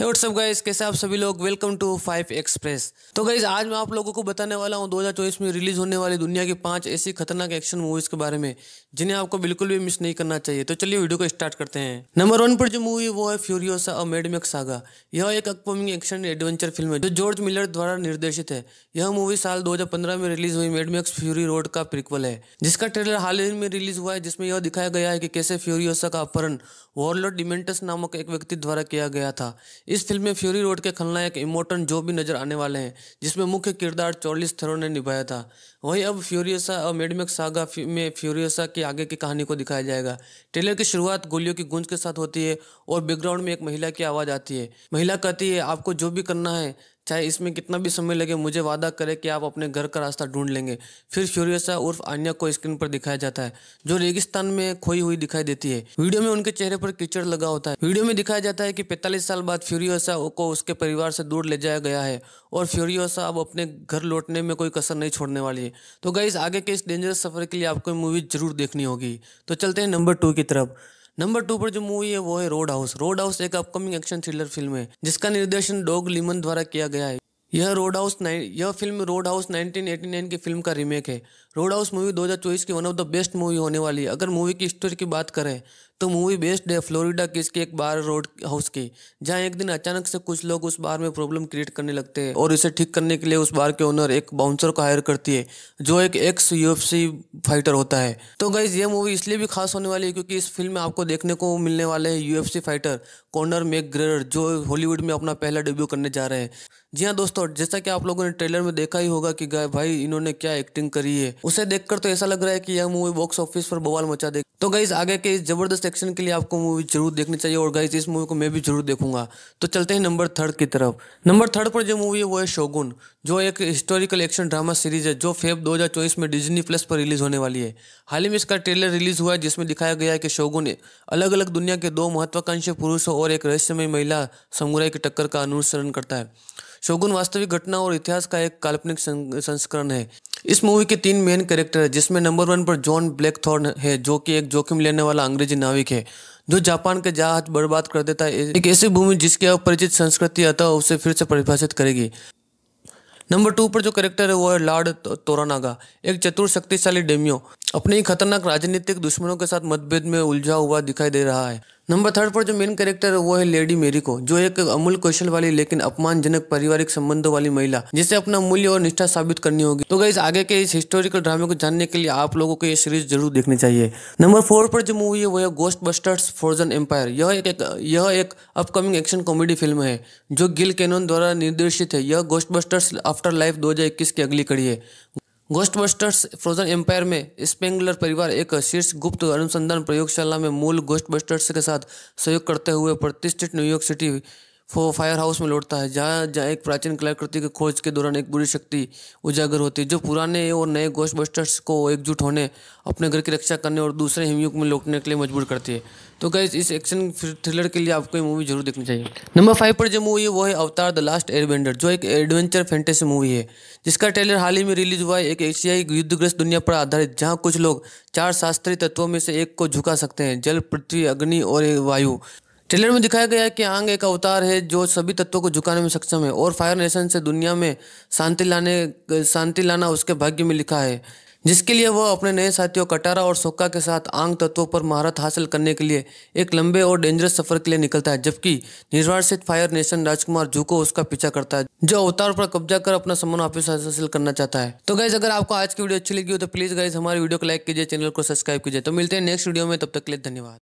WhatsApp hey, guys कैसे आप सभी लोग वेलकम टू फाइव एक्सप्रेस तो गाइज आज मैं आप लोगों को बताने वाला हूँ 2024 में रिलीज होने वाली दुनिया की पांच ऐसी खतरनाक एक्शन मूवीज के बारे में जिन्हें आपको बिल्कुल भी मिस नहीं करना चाहिए तो चलिए वीडियो को स्टार्ट करते हैं नंबर वन पर जो मूवी वो है फ्यूरियोसा और मेडमेक सागा यह एक अपकमिंग एक्शन एडवेंचर फिल्म है जो जॉर्ज मिलर द्वारा निर्देशित है यह मूवी साल दो में रिलीज हुई मेडमेक्स फ्यूरी रोड का प्रिक्वल है जिसका ट्रेलर हाल ही में रिलीज हुआ है जिसमें यह दिखाया गया है कि कैसे फ्यूरियोसा का अपहरण वॉर्लर डिमेंटस नामक एक व्यक्ति द्वारा किया गया था इस फिल्म में फ्यूरी रोड के खलनायक इमोटन जो भी नजर आने वाले हैं जिसमें मुख्य किरदार चौलीस थरों ने निभाया था वहीं अब फ्यूरियसा और मेडमेक सागा में फ्यूरियसा के आगे की कहानी को दिखाया जाएगा ट्रेलर की शुरुआत गोलियों की गूंज के साथ होती है और बैकग्राउंड में एक महिला की आवाज़ आती है महिला कहती है आपको जो भी करना है चाहे इसमें कितना भी समय लगे मुझे वादा करे कि आप अपने घर का रास्ता ढूंढ लेंगे फिर फ्यूरियसा उर्फ आन्या को स्क्रीन पर दिखाया जाता है जो रेगिस्तान में खोई हुई दिखाई देती है वीडियो में उनके चेहरे पर कीचड़ लगा होता है वीडियो में दिखाया जाता है कि पैंतालीस साल बाद फ्यूरियोसा को उसके परिवार से दूर ले जाया गया है और फ्यूरियोसा अब अपने घर लौटने में कोई कसर नहीं छोड़ने वाली है तो गाइज आगे के इस डेंजरस सफर के लिए आपको मूवी जरूर देखनी होगी तो चलते हैं नंबर टू की तरफ नंबर टू पर जो मूवी है वो है रोड हाउस रोड हाउस एक अपकमिंग एक्शन थ्रिलर फिल्म है जिसका निर्देशन डॉग लिमन द्वारा किया गया है यह रोड हाउस यह फिल्म रोड हाउस 1989 की फिल्म का रीमेक है रोड हाउस मूवी 2024 की one of the best movie होने वाली है अगर मूवी की स्टोरी की बात करें तो मूवी बेस्ड है फ्लोरिडा किस के एक बार रोड हाउस की जहां एक दिन अचानक से कुछ लोग उस बार में प्रॉब्लम क्रिएट करने लगते हैं और इसे ठीक करने के लिए उस बार के ओनर एक बाउंसर को हायर करती है जो एक एक्स यू फाइटर होता है तो गाइज ये मूवी इसलिए भी खास होने वाली है क्योंकि इस फिल्म में आपको देखने को मिलने वाले हैं यू फाइटर कॉर्नर मेक जो हॉलीवुड में अपना पहला डेब्यू करने जा रहे हैं जी हाँ दोस्तों जैसा कि आप लोगों ने ट्रेलर में देखा ही होगा कि गाय भाई इन्होंने क्या एक्टिंग करी है उसे देखकर तो ऐसा लग रहा है कि यह मूवी बॉक्स ऑफिस पर बवाल मचा दे तो गाइज आगे के इस जबरदस्त एक्शन के लिए आपको मूवी जरूर देखनी चाहिए और गाइज इस मूवी को मैं भी जरूर देखूंगा तो चलते हैं नंबर थर्ड की तरफ नंबर थर्ड पर जो मूवी है वो है शोगुन जो एक हिस्टोरिकल एक्शन ड्रामा सीरीज है जो फेब 2024 में डिज्नी प्लस पर रिलीज होने वाली है हाल ही में इसका ट्रेलर रिलीज हुआ है जिसमें दिखाया गया है कि शोगुन अलग अलग दुनिया के दो महत्वाकांक्षी पुरुषों और एक रहस्यमय महिला समुराई की टक्कर का अनुसरण करता है शोगुन वास्तविक घटना और इतिहास का एक काल्पनिक संस्करण है इस मूवी के तीन मेन कैरेक्टर है जिसमें नंबर वन पर जॉन ब्लैकथॉर्न है जो कि एक जोखिम लेने वाला अंग्रेजी नाविक है जो जापान के जहाज बर्बाद कर देता है एक ऐसी भूमि जिसकी अपरिचित संस्कृति अतः उसे फिर से परिभाषित करेगी नंबर टू पर जो करेक्टर है वो है लॉर्ड तोरानागा एक चतुर शक्तिशाली डेमियो अपने ही खतरनाक राजनीतिक दुश्मनों के साथ मतभेद में उलझा हुआ दिखाई दे रहा है नंबर थर्ड पर जो मेन कैरेक्टर है वो है लेडी मेरी को जो एक अमूल कौशल वाली लेकिन अपमानजनक पारिवारिक संबंधों वाली महिला जिसे अपना मूल्य और निष्ठा साबित करनी होगी तो गई आगे के इस हिस्टोरिकल ड्रामे को जानने के लिए आप लोगों को ये सीरीज जरूर देखनी चाहिए नंबर फोर पर जो मूवी है वो है गोस्ट बस्टर्स फोर्जन एम्पायर यह एक, एक यह एक अपकमिंग एक्शन कॉमेडी फिल्म है जो गिल कैनन द्वारा निर्देशित है यह गोस्ट बस्टर्स आफ्टर लाइफ दो की अगली कड़ी है गोस्टबस्टर्स फ्रोजन एम्पायर में स्पेंगलर परिवार एक शीर्ष गुप्त अनुसंधान प्रयोगशाला में मूल गोस्टबस्टर्स के साथ सहयोग करते हुए प्रतिष्ठित न्यूयॉर्क सिटी वो फायर हाउस में लौटता है जहाँ जहाँ एक प्राचीन कलाकृति की खोज के दौरान एक बुरी शक्ति उजागर होती है जो पुराने और नए बस्टर्स को एकजुट होने अपने घर की रक्षा करने और दूसरे हिमयुग में लौटने के लिए मजबूर करती है तो गैस इस एक्शन थ्रिलर के लिए आपको ये मूवी जरूर देखनी चाहिए नंबर फाइव पर जो मूवी है वो है अवतार द लास्ट एयरबेंडर जो एक एडवेंचर फैंटेसी मूवी है जिसका ट्रेलर हाल ही में रिलीज हुआ है एक एशियाई युद्धग्रस्त दुनिया पर आधारित जहाँ कुछ लोग चार शास्त्रीय तत्वों में से एक को झुका सकते हैं जल पृथ्वी अग्नि और वायु ट्रेलर में दिखाया गया है कि आंग एक अवतार है जो सभी तत्वों को झुकाने में सक्षम है और फायर नेशन से दुनिया में शांति लाने शांति लाना उसके भाग्य में लिखा है जिसके लिए वह अपने नए साथियों कटारा और सोका के साथ आंग तत्वों पर महारत हासिल करने के लिए एक लंबे और डेंजरस सफर के लिए निकलता है जबकि निर्वासित फायर नेशन राजकुमार जू को उसका पीछा करता है जो अवतार पर कब्जा कर अपना सम्मान वापस हासिल करना चाहता है तो गाइज अगर आपको आज की वीडियो अच्छी लगी हो तो प्लीज़ गाइज हमारे वीडियो को लाइक कीजिए चैनल को सब्सक्राइब कीजिए तो मिलते हैं नेक्स्ट वीडियो में तब तक के लिए धन्यवाद